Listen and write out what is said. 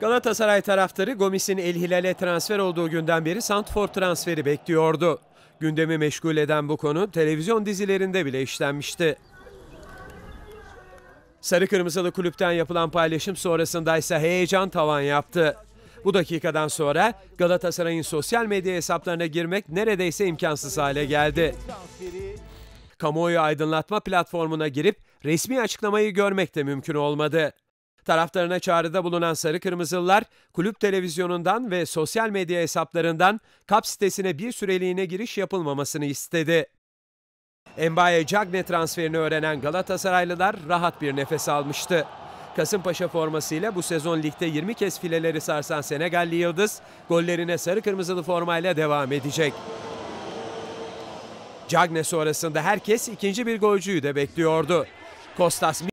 Galatasaray taraftarı Gomis'in El Hilal'e transfer olduğu günden beri Santfor transferi bekliyordu. Gündemi meşgul eden bu konu televizyon dizilerinde bile işlenmişti. Sarı Kırmızılı kulüpten yapılan paylaşım sonrasında ise heyecan tavan yaptı. Bu dakikadan sonra Galatasaray'ın sosyal medya hesaplarına girmek neredeyse imkansız hale geldi. Kamuoyu aydınlatma platformuna girip resmi açıklamayı görmek de mümkün olmadı. Taraftarına çağrıda bulunan Sarı Kırmızılılar, kulüp televizyonundan ve sosyal medya hesaplarından kap sitesine bir süreliğine giriş yapılmamasını istedi. Embaye Cagne transferini öğrenen Galatasaraylılar rahat bir nefes almıştı. Kasımpaşa formasıyla bu sezon ligde 20 kez fileleri sarsan Senegalli Yıldız gollerine sarı kırmızılı formayla devam edecek. Cagne sonrasında herkes ikinci bir golcüyü de bekliyordu. Kostas